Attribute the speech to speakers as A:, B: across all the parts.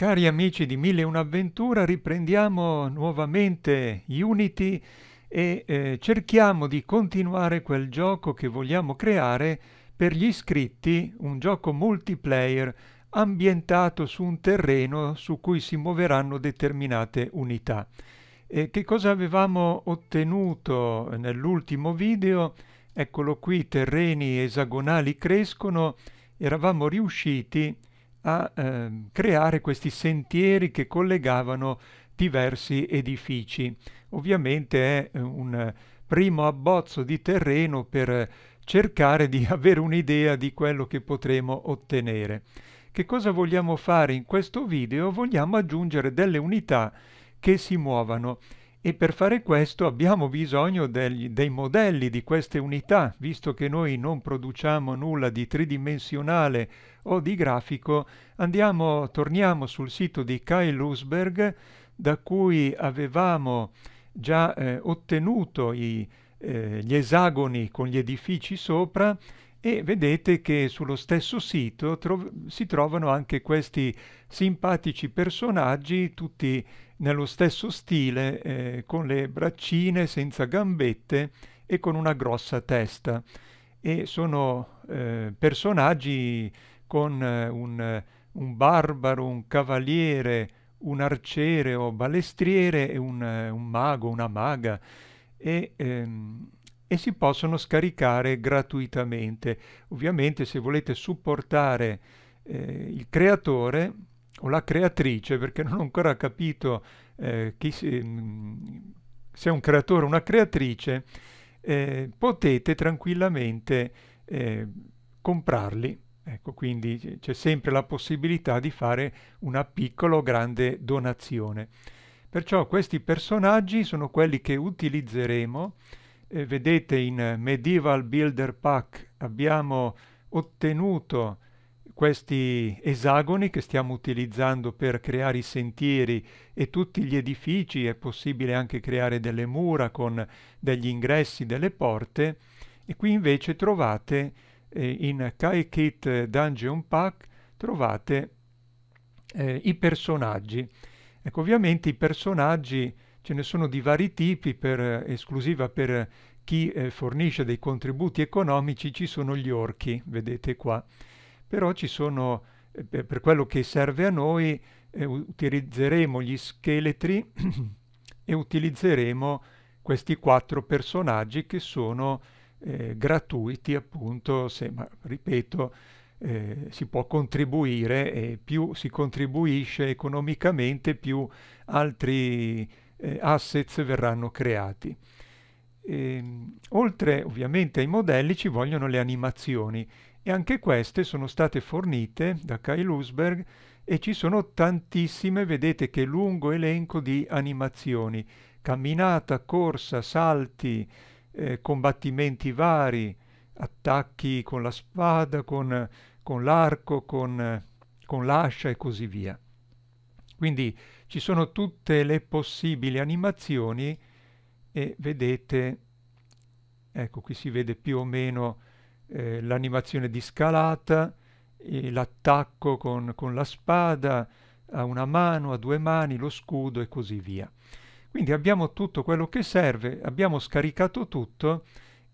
A: Cari amici di Mille Un'avventura, riprendiamo nuovamente Unity e eh, cerchiamo di continuare quel gioco che vogliamo creare per gli iscritti, un gioco multiplayer ambientato su un terreno su cui si muoveranno determinate unità. E che cosa avevamo ottenuto nell'ultimo video? Eccolo qui, terreni esagonali crescono, eravamo riusciti a a eh, creare questi sentieri che collegavano diversi edifici. Ovviamente è eh, un primo abbozzo di terreno per cercare di avere un'idea di quello che potremo ottenere. Che cosa vogliamo fare in questo video? Vogliamo aggiungere delle unità che si muovano e per fare questo abbiamo bisogno degli, dei modelli di queste unità, visto che noi non produciamo nulla di tridimensionale o di grafico, andiamo, torniamo sul sito di Kai Lusberg, da cui avevamo già eh, ottenuto i, eh, gli esagoni con gli edifici sopra, e vedete che sullo stesso sito tro si trovano anche questi simpatici personaggi, tutti nello stesso stile, eh, con le braccine senza gambette e con una grossa testa. E sono eh, personaggi con eh, un, un, barbaro, un cavaliere, un arciere o balestriere e un, eh, un mago, una maga. E, ehm, e si possono scaricare gratuitamente. Ovviamente se volete supportare eh, il creatore o la creatrice, perché non ho ancora capito eh, si, mm, se è un creatore o una creatrice, eh, potete tranquillamente eh, comprarli. Ecco, quindi c'è sempre la possibilità di fare una piccola o grande donazione. Perciò questi personaggi sono quelli che utilizzeremo. Eh, vedete in Medieval Builder Pack abbiamo ottenuto questi esagoni che stiamo utilizzando per creare i sentieri e tutti gli edifici, è possibile anche creare delle mura con degli ingressi, delle porte, e qui invece trovate eh, in Kai Kit Dungeon Pack trovate eh, i personaggi. Ecco, ovviamente i personaggi ce ne sono di vari tipi, per, eh, esclusiva per chi eh, fornisce dei contributi economici ci sono gli orchi, vedete qua però ci sono, eh, per quello che serve a noi, eh, utilizzeremo gli scheletri e utilizzeremo questi quattro personaggi che sono eh, gratuiti appunto, se, ma, ripeto, eh, si può contribuire e più si contribuisce economicamente più altri eh, assets verranno creati. E, ehm, oltre ovviamente ai modelli ci vogliono le animazioni e anche queste sono state fornite da Kai Lusberg e ci sono tantissime, vedete che lungo elenco di animazioni, camminata, corsa, salti, eh, combattimenti vari, attacchi con la spada, con, con l'arco, con, con l'ascia e così via. Quindi ci sono tutte le possibili animazioni e vedete, ecco qui si vede più o meno eh, l'animazione di scalata, eh, l'attacco con, con la spada, a una mano, a due mani, lo scudo e così via. Quindi abbiamo tutto quello che serve, abbiamo scaricato tutto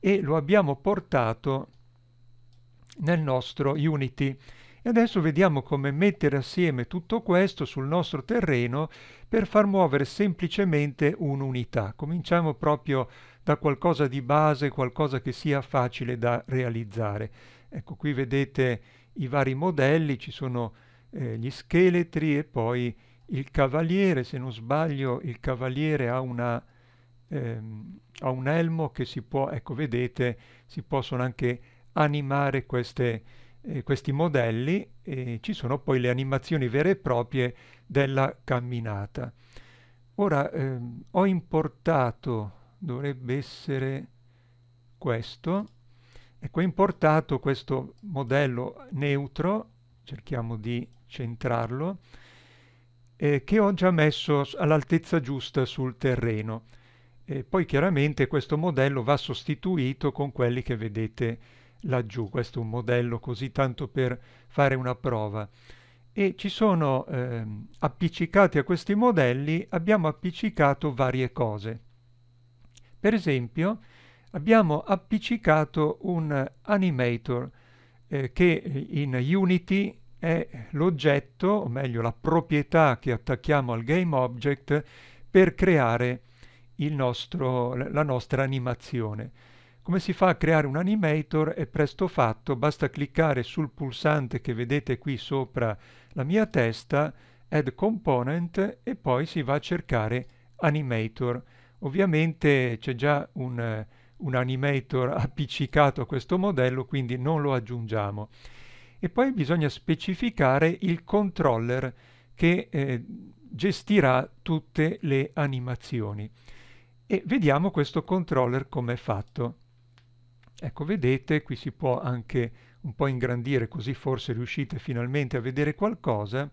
A: e lo abbiamo portato nel nostro Unity. E adesso vediamo come mettere assieme tutto questo sul nostro terreno per far muovere semplicemente un'unità. Cominciamo proprio a da qualcosa di base, qualcosa che sia facile da realizzare. Ecco, qui vedete i vari modelli, ci sono eh, gli scheletri e poi il cavaliere, se non sbaglio il cavaliere ha, una, ehm, ha un elmo che si può, ecco vedete, si possono anche animare queste, eh, questi modelli e ci sono poi le animazioni vere e proprie della camminata. Ora ehm, ho importato dovrebbe essere questo. Ecco, ho importato questo modello neutro, cerchiamo di centrarlo, eh, che ho già messo all'altezza giusta sul terreno. E eh, poi chiaramente questo modello va sostituito con quelli che vedete laggiù. Questo è un modello così tanto per fare una prova. E ci sono eh, appiccicati a questi modelli, abbiamo appiccicato varie cose. Per esempio, abbiamo appiccicato un animator eh, che in Unity è l'oggetto, o meglio la proprietà che attacchiamo al GameObject per creare nostro, la nostra animazione. Come si fa a creare un animator? È presto fatto, basta cliccare sul pulsante che vedete qui sopra la mia testa, Add Component e poi si va a cercare Animator. Ovviamente c'è già un, un animator appiccicato a questo modello, quindi non lo aggiungiamo. E poi bisogna specificare il controller che eh, gestirà tutte le animazioni. E vediamo questo controller come è fatto. Ecco, vedete, qui si può anche un po' ingrandire, così forse riuscite finalmente a vedere qualcosa.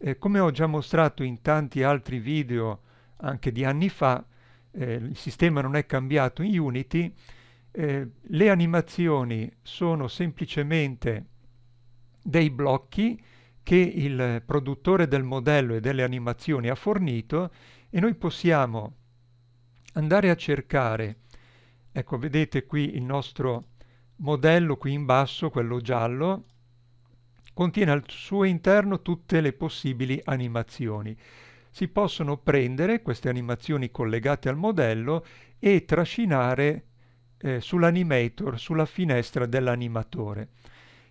A: Eh, come ho già mostrato in tanti altri video, anche di anni fa, eh, il sistema non è cambiato in Unity, eh, le animazioni sono semplicemente dei blocchi che il produttore del modello e delle animazioni ha fornito e noi possiamo andare a cercare, ecco vedete qui il nostro modello qui in basso, quello giallo, contiene al suo interno tutte le possibili animazioni si possono prendere queste animazioni collegate al modello e trascinare eh, sull'animator, sulla finestra dell'animatore.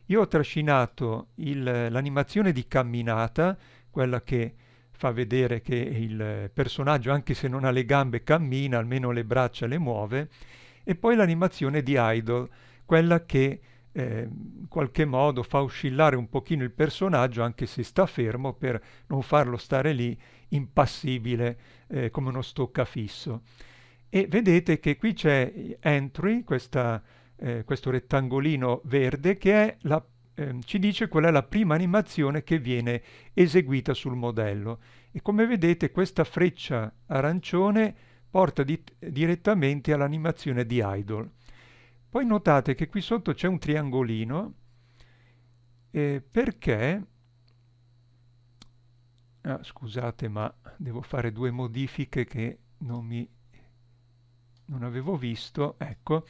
A: Io ho trascinato l'animazione di camminata, quella che fa vedere che il personaggio, anche se non ha le gambe, cammina, almeno le braccia le muove, e poi l'animazione di idol, quella che eh, in qualche modo fa oscillare un pochino il personaggio, anche se sta fermo, per non farlo stare lì impassibile eh, come uno stoccafisso. E vedete che qui c'è entry, questa, eh, questo rettangolino verde, che la, eh, ci dice qual è la prima animazione che viene eseguita sul modello. E come vedete questa freccia arancione porta di direttamente all'animazione di idle. Poi notate che qui sotto c'è un triangolino eh, perché ah, scusate ma devo fare due modifiche che non mi non avevo visto ecco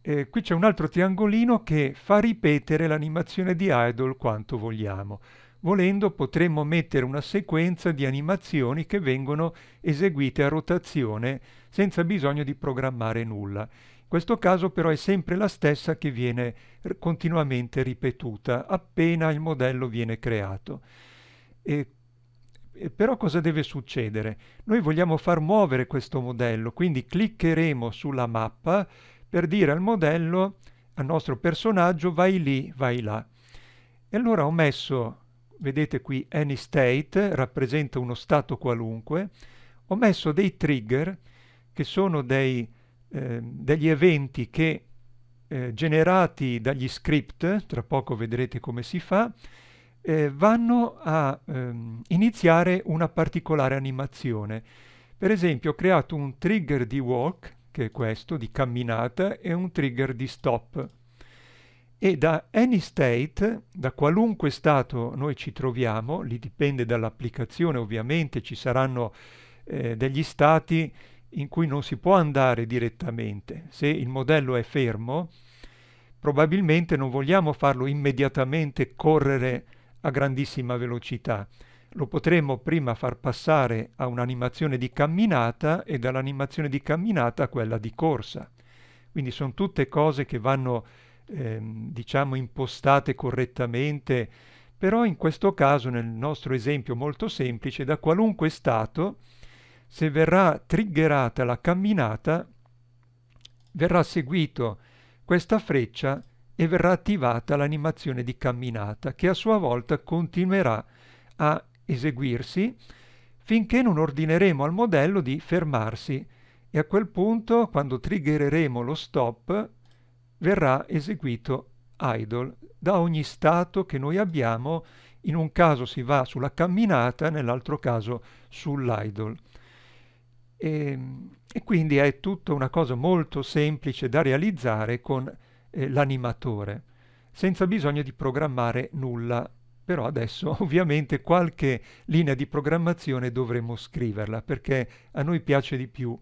A: eh, qui c'è un altro triangolino che fa ripetere l'animazione di Idol quanto vogliamo volendo potremmo mettere una sequenza di animazioni che vengono eseguite a rotazione senza bisogno di programmare nulla in questo caso però è sempre la stessa che viene continuamente ripetuta appena il modello viene creato. E però cosa deve succedere? Noi vogliamo far muovere questo modello, quindi cliccheremo sulla mappa per dire al modello, al nostro personaggio, vai lì, vai là. E allora ho messo, vedete qui, any state, rappresenta uno stato qualunque, ho messo dei trigger, che sono dei, eh, degli eventi che, eh, generati dagli script, tra poco vedrete come si fa, eh, vanno a ehm, iniziare una particolare animazione. Per esempio ho creato un trigger di walk, che è questo, di camminata, e un trigger di stop. E da any state, da qualunque stato noi ci troviamo, lì dipende dall'applicazione ovviamente, ci saranno eh, degli stati in cui non si può andare direttamente. Se il modello è fermo, probabilmente non vogliamo farlo immediatamente correre a grandissima velocità. Lo potremmo prima far passare a un'animazione di camminata e dall'animazione di camminata a quella di corsa. Quindi sono tutte cose che vanno, ehm, diciamo, impostate correttamente, però in questo caso, nel nostro esempio molto semplice, da qualunque stato, se verrà triggerata la camminata, verrà seguito questa freccia e verrà attivata l'animazione di camminata che a sua volta continuerà a eseguirsi finché non ordineremo al modello di fermarsi e a quel punto quando triggereremo lo stop verrà eseguito idle da ogni stato che noi abbiamo in un caso si va sulla camminata nell'altro caso sull'idle e, ehm, e quindi è tutta una cosa molto semplice da realizzare con eh, l'animatore, senza bisogno di programmare nulla. Però adesso ovviamente qualche linea di programmazione dovremo scriverla perché a noi piace di più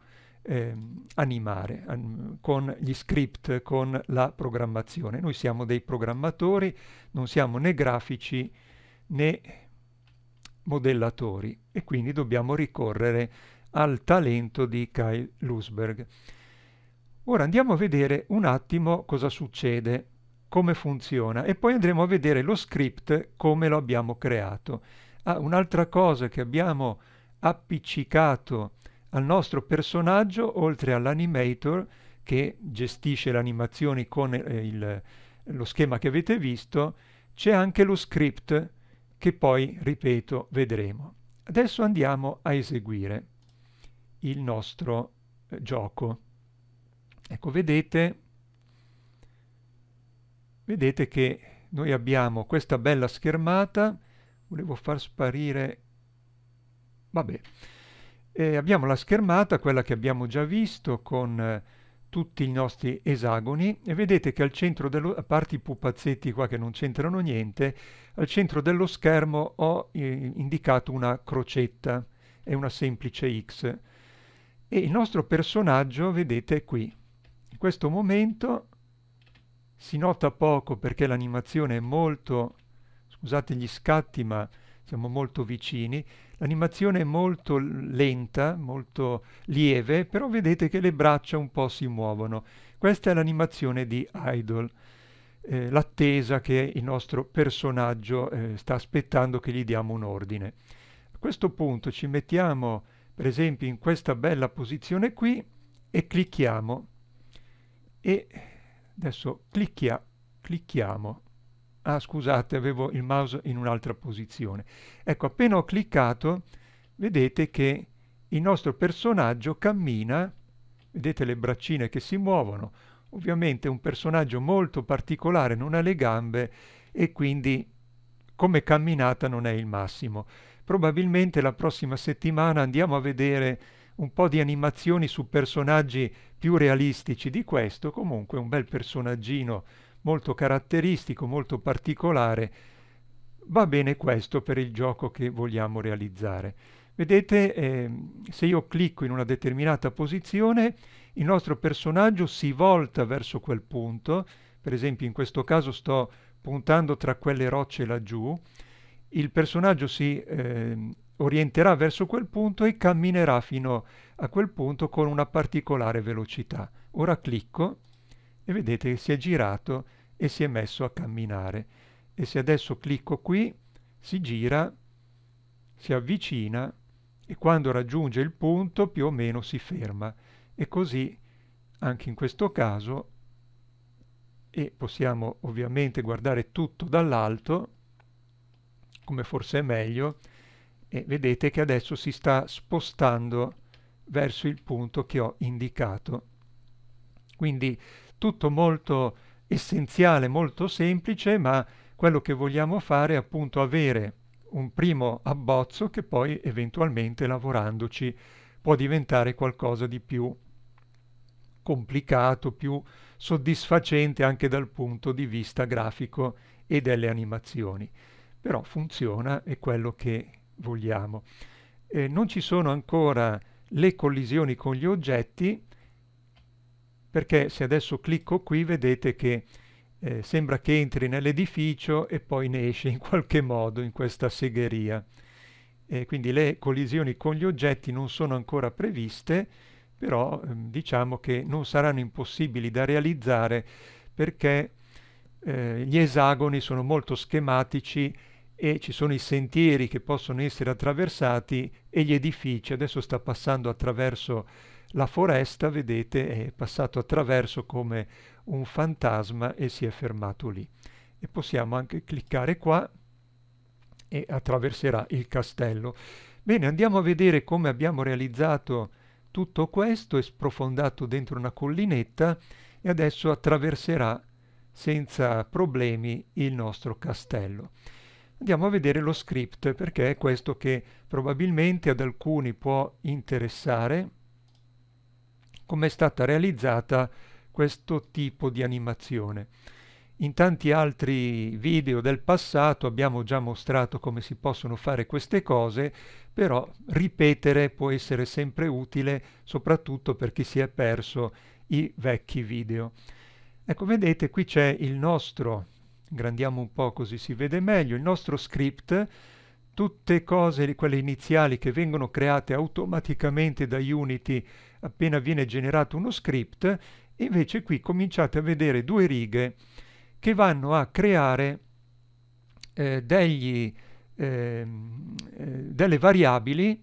A: Ehm, animare an- con gli script, con la programmazione. Noi siamo dei programmatori, non siamo né grafici né modellatori e quindi dobbiamo ricorrere al talento di Kyle Lusberg. Ora andiamo a vedere un attimo cosa succede, come funziona e poi andremo a vedere lo script come lo abbiamo creato. Ah, un'altra cosa che abbiamo appiccicato al nostro personaggio, oltre all'animator che gestisce le animazioni con eh, il, lo schema che avete visto, c'è anche lo script che poi, ripeto, vedremo. Adesso andiamo a eseguire il nostro eh, gioco. Ecco, vedete, vedete che noi abbiamo questa bella schermata, volevo far sparire, vabbè, e abbiamo la schermata, quella che abbiamo già visto con eh, tutti i nostri esagoni e vedete che al centro dello, a parte i pupazzetti qua che non c'entrano niente, al centro dello schermo ho eh, indicato una crocetta, è una semplice X. E il nostro personaggio, vedete qui, in questo momento si nota poco perché l'animazione è molto, scusate gli scatti ma siamo molto vicini, l'animazione è molto lenta, molto lieve, però vedete che le braccia un po' si muovono. Questa è l'animazione di Idol, eh, l'attesa che il nostro personaggio eh, sta aspettando che gli diamo un ordine. A questo punto ci mettiamo per esempio in questa bella posizione qui e clicchiamo e adesso clicchia, clicchiamo. Ah scusate, avevo il mouse in un'altra posizione. Ecco, appena ho cliccato, vedete che il nostro personaggio cammina, vedete le braccine che si muovono, ovviamente un personaggio molto particolare, non ha le gambe e quindi come camminata non è il massimo. Probabilmente la prossima settimana andiamo a vedere un po' di animazioni su personaggi più realistici di questo, comunque un bel personaggino molto caratteristico, molto particolare. Va bene questo per il gioco che vogliamo realizzare. Vedete, eh, se io clicco in una determinata posizione, il nostro personaggio si volta verso quel punto, per esempio in questo caso sto puntando tra quelle rocce laggiù, il personaggio si eh, orienterà verso quel punto e camminerà fino a quel punto con una particolare velocità. Ora clicco e vedete che si è girato e si è messo a camminare. E se adesso clicco qui, si gira, si avvicina e quando raggiunge il punto più o meno si ferma. E così anche in questo caso e possiamo ovviamente guardare tutto dall'alto, come forse è meglio, e vedete che adesso si sta spostando verso il punto che ho indicato. Quindi tutto molto essenziale, molto semplice, ma quello che vogliamo fare è appunto avere un primo abbozzo che poi eventualmente lavorandoci può diventare qualcosa di più complicato, più soddisfacente anche dal punto di vista grafico e delle animazioni. Però funziona, è quello che vogliamo. Eh, non ci sono ancora le collisioni con gli oggetti, perché se adesso clicco qui vedete che eh, sembra che entri nell'edificio e poi ne esce in qualche modo in questa segheria. Eh, quindi le collisioni con gli oggetti non sono ancora previste, però ehm, diciamo che non saranno impossibili da realizzare perché eh, gli esagoni sono molto schematici e ci sono i sentieri che possono essere attraversati e gli edifici. Adesso sta passando attraverso la foresta, vedete, è passato attraverso come un fantasma e si è fermato lì. E possiamo anche cliccare qua e attraverserà il castello. Bene, andiamo a vedere come abbiamo realizzato tutto questo, è sprofondato dentro una collinetta e adesso attraverserà senza problemi il nostro castello. Andiamo a vedere lo script perché è questo che probabilmente ad alcuni può interessare come è stata realizzata questo tipo di animazione. In tanti altri video del passato abbiamo già mostrato come si possono fare queste cose, però ripetere può essere sempre utile, soprattutto per chi si è perso i vecchi video. Ecco, vedete, qui c'è il nostro ingrandiamo un po' così si vede meglio. Il nostro script, tutte cose, quelle iniziali che vengono create automaticamente da Unity appena viene generato uno script, invece qui cominciate a vedere due righe che vanno a creare eh, degli, ehm, eh, delle variabili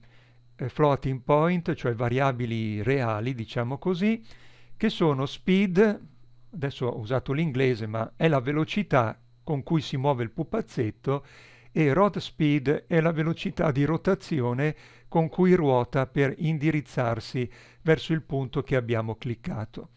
A: eh, floating point, cioè variabili reali, diciamo così, che sono speed, adesso ho usato l'inglese, ma è la velocità con cui si muove il pupazzetto e rod speed è la velocità di rotazione con cui ruota per indirizzarsi verso il punto che abbiamo cliccato.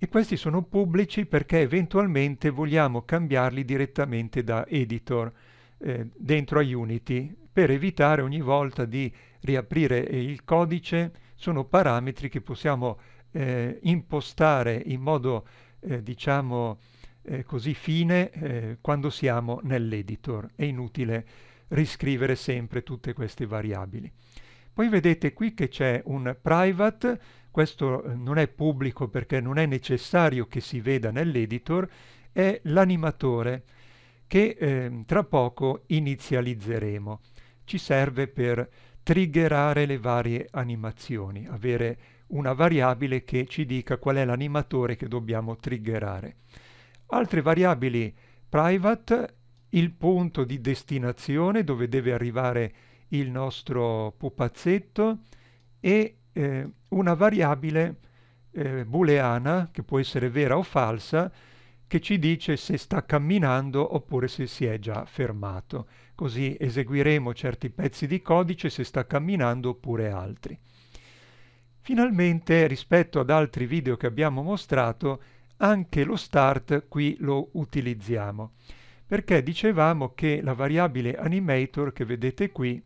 A: E questi sono pubblici perché eventualmente vogliamo cambiarli direttamente da editor eh, dentro a Unity per evitare ogni volta di riaprire il codice sono parametri che possiamo eh, impostare in modo, eh, diciamo, eh, così fine eh, quando siamo nell'editor. È inutile riscrivere sempre tutte queste variabili. Poi vedete qui che c'è un private, questo eh, non è pubblico perché non è necessario che si veda nell'editor, è l'animatore che eh, tra poco inizializzeremo. Ci serve per triggerare le varie animazioni, avere una variabile che ci dica qual è l'animatore che dobbiamo triggerare. Altre variabili private, il punto di destinazione dove deve arrivare il nostro pupazzetto e eh, una variabile eh, booleana, che può essere vera o falsa, che ci dice se sta camminando oppure se si è già fermato. Così eseguiremo certi pezzi di codice se sta camminando oppure altri. Finalmente, rispetto ad altri video che abbiamo mostrato, anche lo start qui lo utilizziamo, perché dicevamo che la variabile animator che vedete qui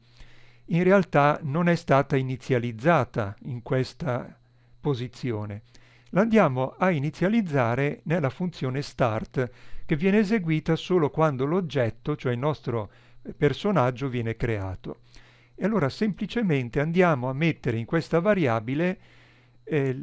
A: in realtà non è stata inizializzata in questa posizione. L'andiamo a inizializzare nella funzione start che viene eseguita solo quando l'oggetto, cioè il nostro personaggio, viene creato. E allora semplicemente andiamo a mettere in questa variabile eh,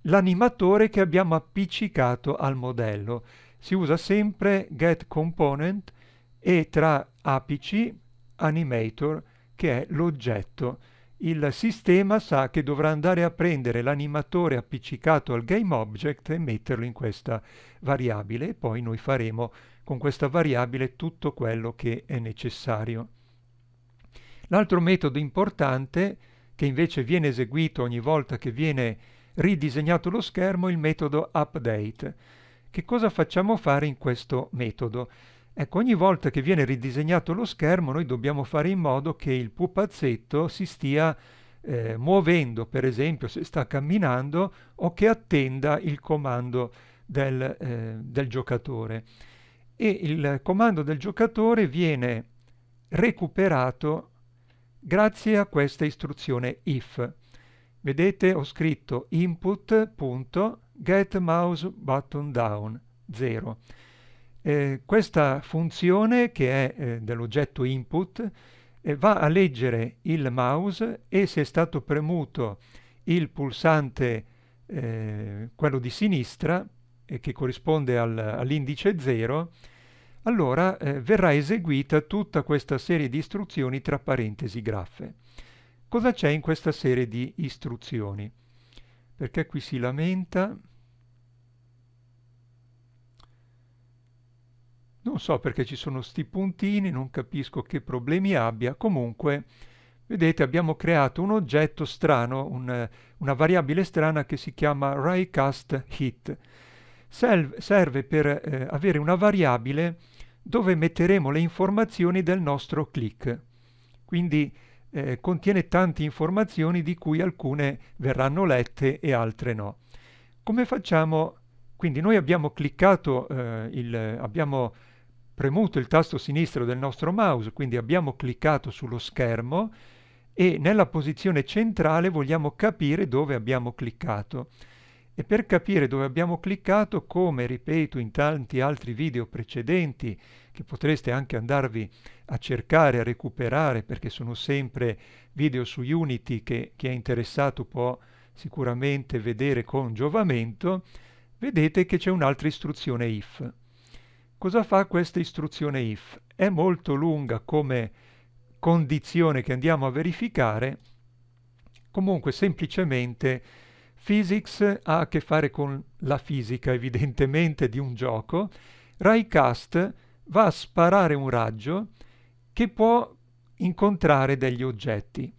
A: l'animatore che abbiamo appiccicato al modello. Si usa sempre getComponent e tra apici animator che è l'oggetto. Il sistema sa che dovrà andare a prendere l'animatore appiccicato al GameObject e metterlo in questa variabile e poi noi faremo con questa variabile tutto quello che è necessario. L'altro metodo importante, che invece viene eseguito ogni volta che viene ridisegnato lo schermo, è il metodo update. Che cosa facciamo fare in questo metodo? Ecco, ogni volta che viene ridisegnato lo schermo noi dobbiamo fare in modo che il pupazzetto si stia eh, muovendo, per esempio se sta camminando, o che attenda il comando del, eh, del giocatore. E il comando del giocatore viene recuperato grazie a questa istruzione if. Vedete ho scritto input.getMouseButtonDown 0. Eh, questa funzione che è eh, dell'oggetto input eh, va a leggere il mouse e se è stato premuto il pulsante eh, quello di sinistra eh, che corrisponde al, all'indice 0 allora eh, verrà eseguita tutta questa serie di istruzioni tra parentesi graffe. Cosa c'è in questa serie di istruzioni? Perché qui si lamenta... Non so perché ci sono sti puntini, non capisco che problemi abbia, comunque vedete abbiamo creato un oggetto strano, un, una variabile strana che si chiama RayCastHit. hit serve per eh, avere una variabile dove metteremo le informazioni del nostro click. Quindi eh, contiene tante informazioni di cui alcune verranno lette e altre no. Come facciamo? Quindi noi abbiamo cliccato, eh, il, abbiamo premuto il tasto sinistro del nostro mouse, quindi abbiamo cliccato sullo schermo e nella posizione centrale vogliamo capire dove abbiamo cliccato e per capire dove abbiamo cliccato, come ripeto in tanti altri video precedenti, che potreste anche andarvi a cercare, a recuperare, perché sono sempre video su Unity che chi è interessato può sicuramente vedere con giovamento, vedete che c'è un'altra istruzione if. Cosa fa questa istruzione if? È molto lunga come condizione che andiamo a verificare, comunque semplicemente Physics ha a che fare con la fisica evidentemente di un gioco, Raycast va a sparare un raggio che può incontrare degli oggetti,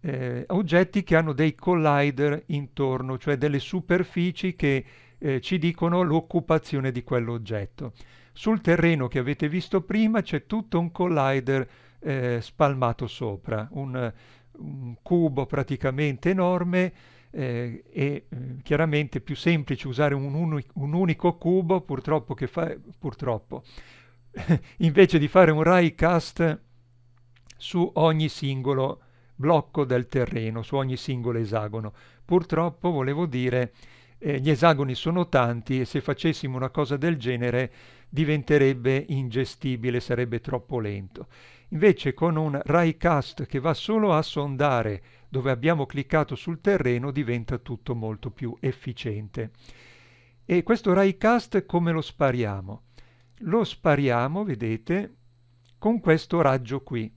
A: eh, oggetti che hanno dei collider intorno, cioè delle superfici che eh, ci dicono l'occupazione di quell'oggetto. Sul terreno che avete visto prima c'è tutto un collider eh, spalmato sopra, un, un cubo praticamente enorme eh, eh è chiaramente più semplice usare un, unico, un unico cubo purtroppo che fa, purtroppo, invece di fare un ray cast su ogni singolo blocco del terreno, su ogni singolo esagono. Purtroppo, volevo dire, eh, gli esagoni sono tanti e se facessimo una cosa del genere diventerebbe ingestibile, sarebbe troppo lento. Invece con un ray cast che va solo a sondare dove abbiamo cliccato sul terreno diventa tutto molto più efficiente. E questo Raycast come lo spariamo? Lo spariamo, vedete, con questo raggio qui.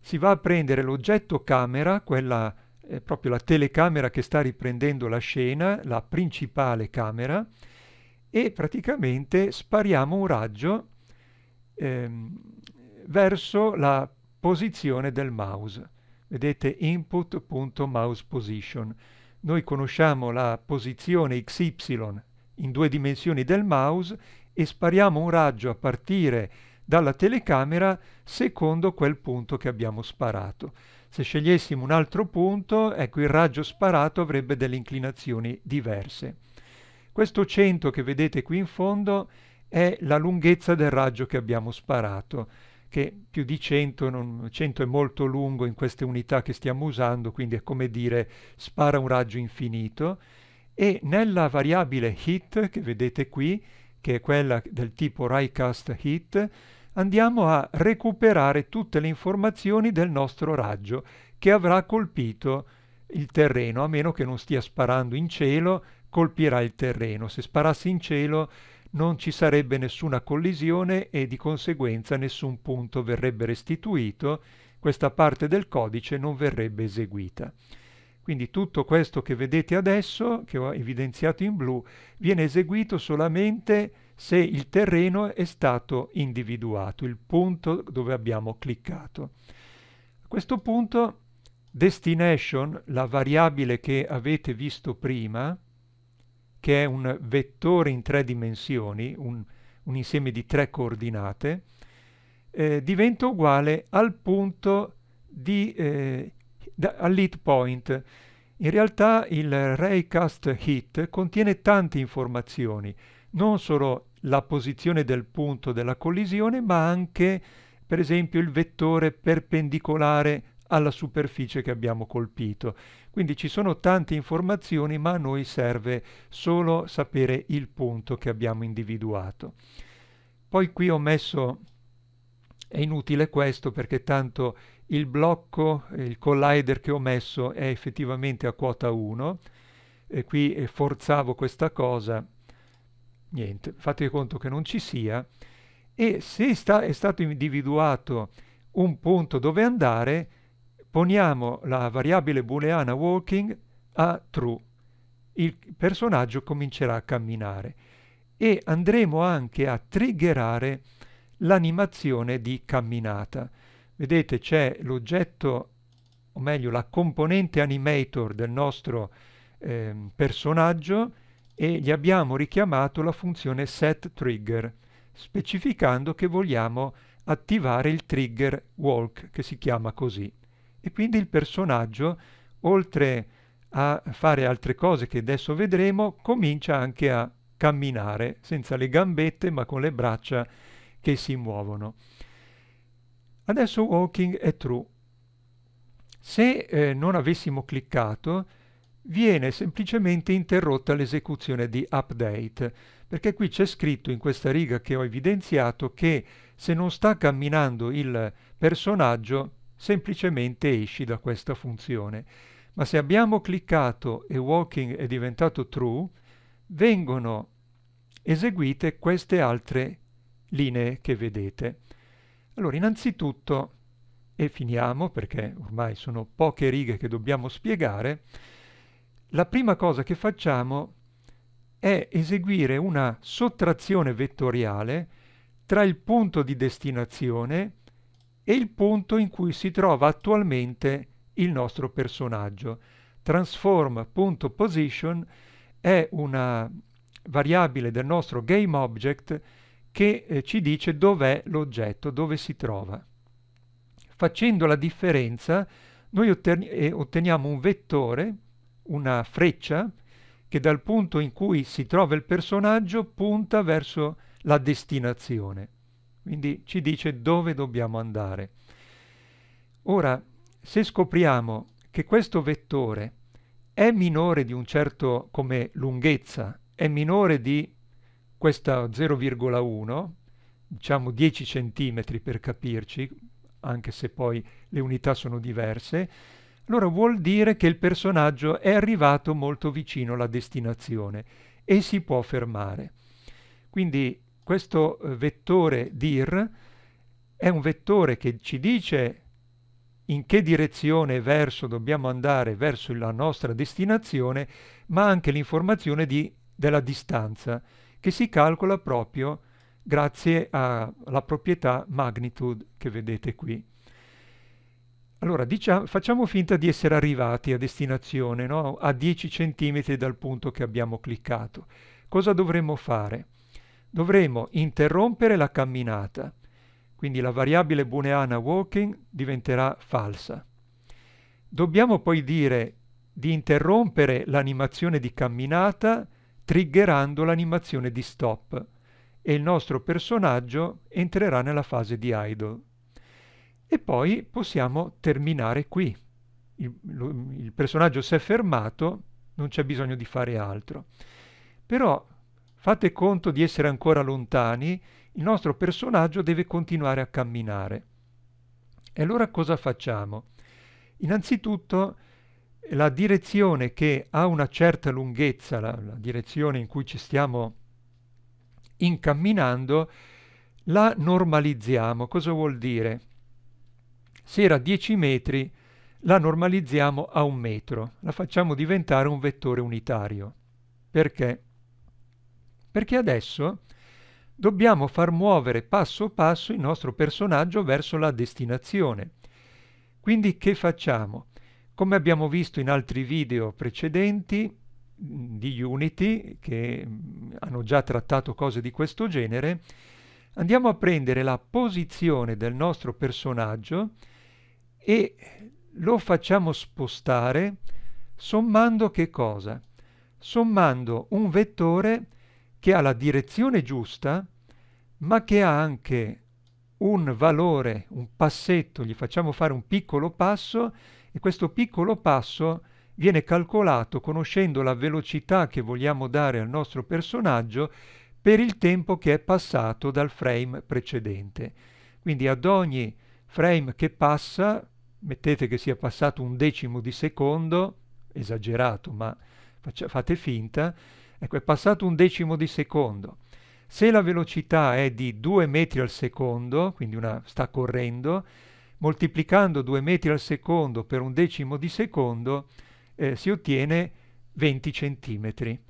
A: Si va a prendere l'oggetto camera, quella eh, proprio la telecamera che sta riprendendo la scena, la principale camera, e praticamente spariamo un raggio ehm, verso la posizione del mouse vedete input.mousePosition. Noi conosciamo la posizione XY in due dimensioni del mouse e spariamo un raggio a partire dalla telecamera secondo quel punto che abbiamo sparato. Se scegliessimo un altro punto, ecco il raggio sparato avrebbe delle inclinazioni diverse. Questo 100 che vedete qui in fondo è la lunghezza del raggio che abbiamo sparato che più di 100, non, 100 è molto lungo in queste unità che stiamo usando, quindi è come dire spara un raggio infinito, e nella variabile hit che vedete qui, che è quella del tipo raycast hit, andiamo a recuperare tutte le informazioni del nostro raggio che avrà colpito il terreno, a meno che non stia sparando in cielo, colpirà il terreno. Se sparasse in cielo non ci sarebbe nessuna collisione e di conseguenza nessun punto verrebbe restituito, questa parte del codice non verrebbe eseguita. Quindi tutto questo che vedete adesso, che ho evidenziato in blu, viene eseguito solamente se il terreno è stato individuato, il punto dove abbiamo cliccato. A questo punto destination, la variabile che avete visto prima, che è un vettore in tre dimensioni, un, un insieme di tre coordinate, eh, diventa uguale al punto di, eh, da, all'hit point. In realtà il raycast hit contiene tante informazioni, non solo la posizione del punto della collisione, ma anche per esempio il vettore perpendicolare alla superficie che abbiamo colpito. Quindi ci sono tante informazioni, ma a noi serve solo sapere il punto che abbiamo individuato. Poi qui ho messo, è inutile questo perché tanto il blocco, il collider che ho messo è effettivamente a quota 1, e qui forzavo questa cosa, niente, fate conto che non ci sia, e se sta, è stato individuato un punto dove andare, poniamo la variabile booleana walking a true. Il personaggio comincerà a camminare e andremo anche a triggerare l'animazione di camminata. Vedete c'è l'oggetto, o meglio la componente animator del nostro eh, personaggio e gli abbiamo richiamato la funzione setTrigger specificando che vogliamo attivare il trigger walk che si chiama così. E quindi il personaggio, oltre a fare altre cose che adesso vedremo, comincia anche a camminare senza le gambette ma con le braccia che si muovono. Adesso walking è true. Se eh, non avessimo cliccato viene semplicemente interrotta l'esecuzione di update perché qui c'è scritto in questa riga che ho evidenziato che se non sta camminando il personaggio semplicemente esci da questa funzione. Ma se abbiamo cliccato e walking è diventato true, vengono eseguite queste altre linee che vedete. Allora, innanzitutto, e finiamo perché ormai sono poche righe che dobbiamo spiegare, la prima cosa che facciamo è eseguire una sottrazione vettoriale tra il punto di destinazione e il punto in cui si trova attualmente il nostro personaggio. Transform.position è una variabile del nostro GameObject che eh, ci dice dov'è l'oggetto, dove si trova. Facendo la differenza noi otten eh, otteniamo un vettore, una freccia, che dal punto in cui si trova il personaggio punta verso la destinazione. Quindi ci dice dove dobbiamo andare. Ora, se scopriamo che questo vettore è minore di un certo come lunghezza, è minore di questa 0,1, diciamo 10 centimetri per capirci, anche se poi le unità sono diverse, allora vuol dire che il personaggio è arrivato molto vicino alla destinazione e si può fermare. Quindi questo eh, vettore dir è un vettore che ci dice in che direzione verso dobbiamo andare verso la nostra destinazione, ma anche l'informazione di, della distanza, che si calcola proprio grazie alla proprietà magnitude che vedete qui. Allora, diciamo, facciamo finta di essere arrivati a destinazione, no? a 10 cm dal punto che abbiamo cliccato. Cosa dovremmo fare? dovremo interrompere la camminata, quindi la variabile booleana walking diventerà falsa. Dobbiamo poi dire di interrompere l'animazione di camminata triggerando l'animazione di stop e il nostro personaggio entrerà nella fase di idle. E poi possiamo terminare qui. Il, il personaggio si è fermato, non c'è bisogno di fare altro. Però Fate conto di essere ancora lontani, il nostro personaggio deve continuare a camminare. E allora cosa facciamo? Innanzitutto la direzione che ha una certa lunghezza, la, la direzione in cui ci stiamo incamminando, la normalizziamo. Cosa vuol dire? Se era 10 metri, la normalizziamo a un metro, la facciamo diventare un vettore unitario. Perché? perché adesso dobbiamo far muovere passo passo il nostro personaggio verso la destinazione. Quindi che facciamo? Come abbiamo visto in altri video precedenti mm, di Unity, che mm, hanno già trattato cose di questo genere, andiamo a prendere la posizione del nostro personaggio e lo facciamo spostare sommando che cosa? Sommando un vettore che ha la direzione giusta, ma che ha anche un valore, un passetto, gli facciamo fare un piccolo passo e questo piccolo passo viene calcolato conoscendo la velocità che vogliamo dare al nostro personaggio per il tempo che è passato dal frame precedente. Quindi ad ogni frame che passa, mettete che sia passato un decimo di secondo, esagerato ma fate finta, Ecco, è passato un decimo di secondo. Se la velocità è di 2 metri al secondo, quindi una, sta correndo, moltiplicando 2 metri al secondo per un decimo di secondo eh, si ottiene 20 centimetri.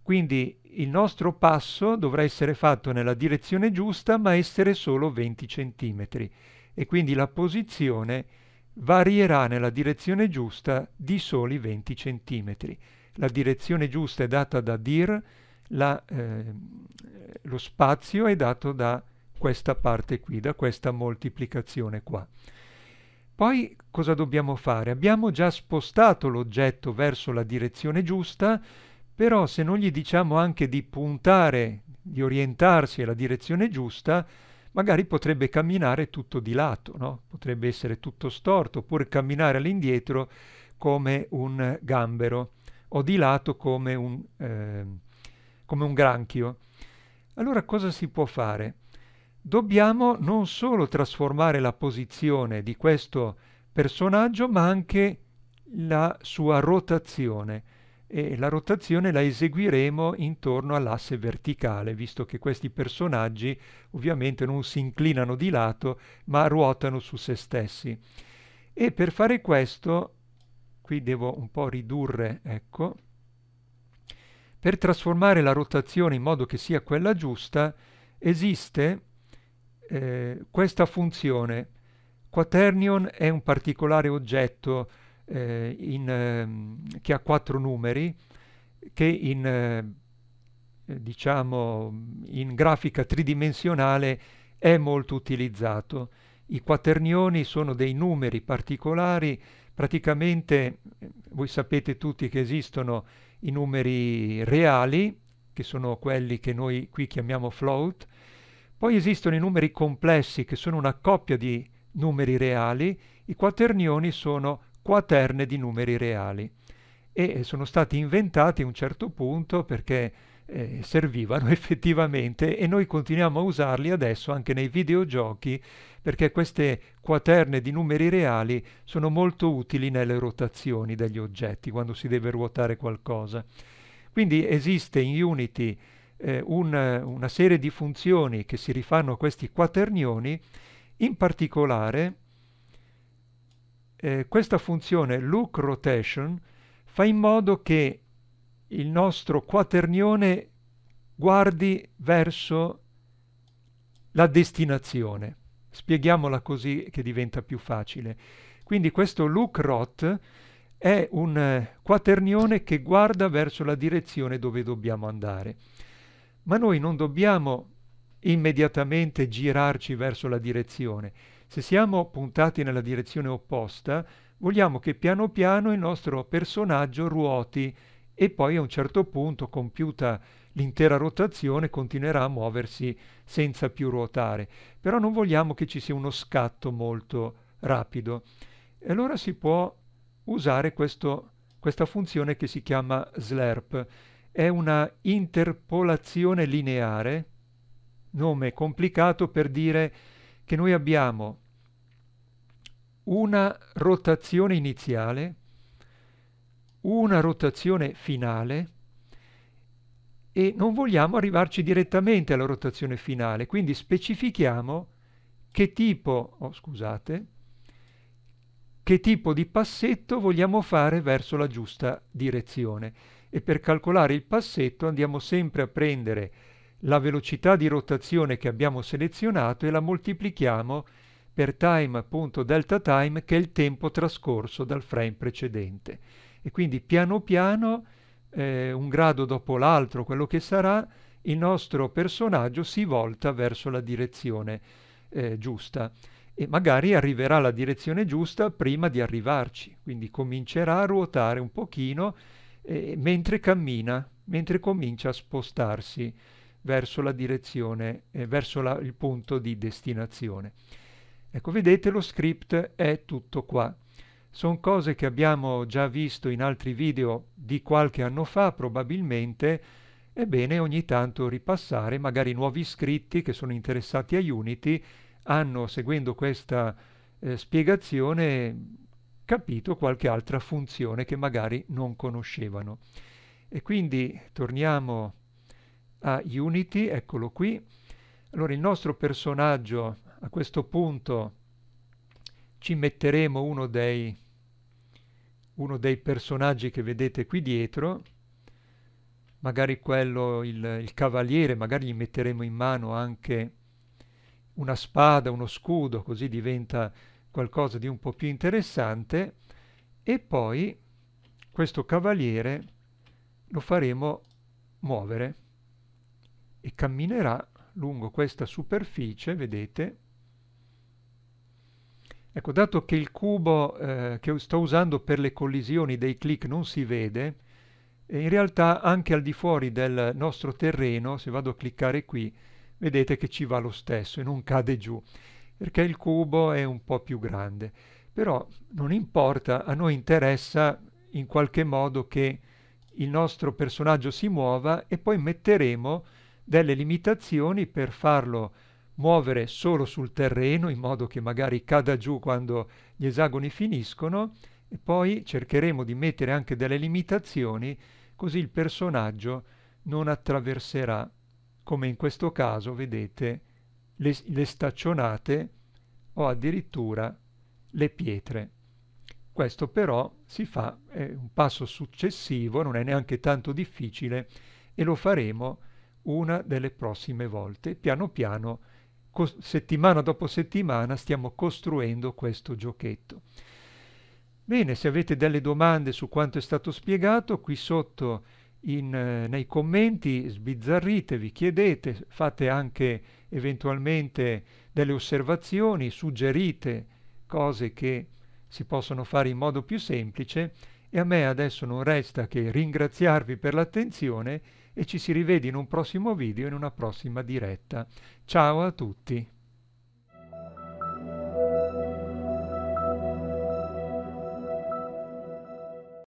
A: Quindi il nostro passo dovrà essere fatto nella direzione giusta ma essere solo 20 centimetri e quindi la posizione varierà nella direzione giusta di soli 20 centimetri la direzione giusta è data da dir, la, eh, lo spazio è dato da questa parte qui, da questa moltiplicazione qua. Poi cosa dobbiamo fare? Abbiamo già spostato l'oggetto verso la direzione giusta, però se non gli diciamo anche di puntare, di orientarsi alla direzione giusta, magari potrebbe camminare tutto di lato, no? potrebbe essere tutto storto, oppure camminare all'indietro come un gambero odilato come un, eh, come un granchio. Allora cosa si può fare? Dobbiamo non solo trasformare la posizione di questo personaggio, ma anche la sua rotazione e la rotazione la eseguiremo intorno all'asse verticale, visto che questi personaggi ovviamente non si inclinano di lato, ma ruotano su se stessi. E per fare questo qui devo un po' ridurre, ecco, per trasformare la rotazione in modo che sia quella giusta esiste eh, questa funzione. Quaternion è un particolare oggetto eh, in, eh, che ha quattro numeri che in, eh, diciamo, in grafica tridimensionale è molto utilizzato. I quaternioni sono dei numeri particolari Praticamente voi sapete tutti che esistono i numeri reali, che sono quelli che noi qui chiamiamo float, poi esistono i numeri complessi, che sono una coppia di numeri reali, i quaternioni sono quaterne di numeri reali e sono stati inventati a un certo punto perché eh, servivano effettivamente e noi continuiamo a usarli adesso anche nei videogiochi perché queste quaterne di numeri reali sono molto utili nelle rotazioni degli oggetti quando si deve ruotare qualcosa. Quindi esiste in Unity eh, un, una serie di funzioni che si rifanno a questi quaternioni, in particolare eh, questa funzione look rotation fa in modo che il nostro quaternione guardi verso la destinazione. Spieghiamola così che diventa più facile. Quindi questo look rot è un eh, quaternione che guarda verso la direzione dove dobbiamo andare. Ma noi non dobbiamo immediatamente girarci verso la direzione. Se siamo puntati nella direzione opposta, vogliamo che piano piano il nostro personaggio ruoti e poi a un certo punto, compiuta l'intera rotazione, continuerà a muoversi senza più ruotare. Però non vogliamo che ci sia uno scatto molto rapido. E allora si può usare questo, questa funzione che si chiama slurp. È una interpolazione lineare, nome complicato per dire che noi abbiamo una rotazione iniziale una rotazione finale e non vogliamo arrivarci direttamente alla rotazione finale, quindi specifichiamo che tipo, oh, scusate, che tipo di passetto vogliamo fare verso la giusta direzione. E per calcolare il passetto andiamo sempre a prendere la velocità di rotazione che abbiamo selezionato e la moltiplichiamo per time.delta time che è il tempo trascorso dal frame precedente. E quindi piano piano, eh, un grado dopo l'altro, quello che sarà, il nostro personaggio si volta verso la direzione eh, giusta e magari arriverà alla direzione giusta prima di arrivarci, quindi comincerà a ruotare un pochino eh, mentre cammina, mentre comincia a spostarsi verso la direzione, eh, verso la, il punto di destinazione. Ecco, vedete, lo script è tutto qua. Sono cose che abbiamo già visto in altri video di qualche anno fa probabilmente, è bene ogni tanto ripassare, magari nuovi iscritti che sono interessati a Unity hanno, seguendo questa eh, spiegazione, capito qualche altra funzione che magari non conoscevano. E quindi torniamo a Unity, eccolo qui. Allora il nostro personaggio a questo punto ci metteremo uno dei uno dei personaggi che vedete qui dietro, magari quello, il, il cavaliere, magari gli metteremo in mano anche una spada, uno scudo, così diventa qualcosa di un po' più interessante, e poi questo cavaliere lo faremo muovere e camminerà lungo questa superficie, vedete, Ecco, dato che il cubo eh, che sto usando per le collisioni dei click non si vede, in realtà anche al di fuori del nostro terreno, se vado a cliccare qui, vedete che ci va lo stesso e non cade giù, perché il cubo è un po' più grande. Però non importa, a noi interessa in qualche modo che il nostro personaggio si muova e poi metteremo delle limitazioni per farlo muovere solo sul terreno in modo che magari cada giù quando gli esagoni finiscono e poi cercheremo di mettere anche delle limitazioni così il personaggio non attraverserà, come in questo caso vedete, le, le staccionate o addirittura le pietre. Questo però si fa è un passo successivo, non è neanche tanto difficile e lo faremo una delle prossime volte. Piano piano settimana dopo settimana stiamo costruendo questo giochetto. Bene, se avete delle domande su quanto è stato spiegato, qui sotto in, eh, nei commenti sbizzarritevi, chiedete, fate anche eventualmente delle osservazioni, suggerite cose che si possono fare in modo più semplice e a me adesso non resta che ringraziarvi per l'attenzione e ci si rivede in un prossimo video, in una prossima diretta. Ciao a tutti!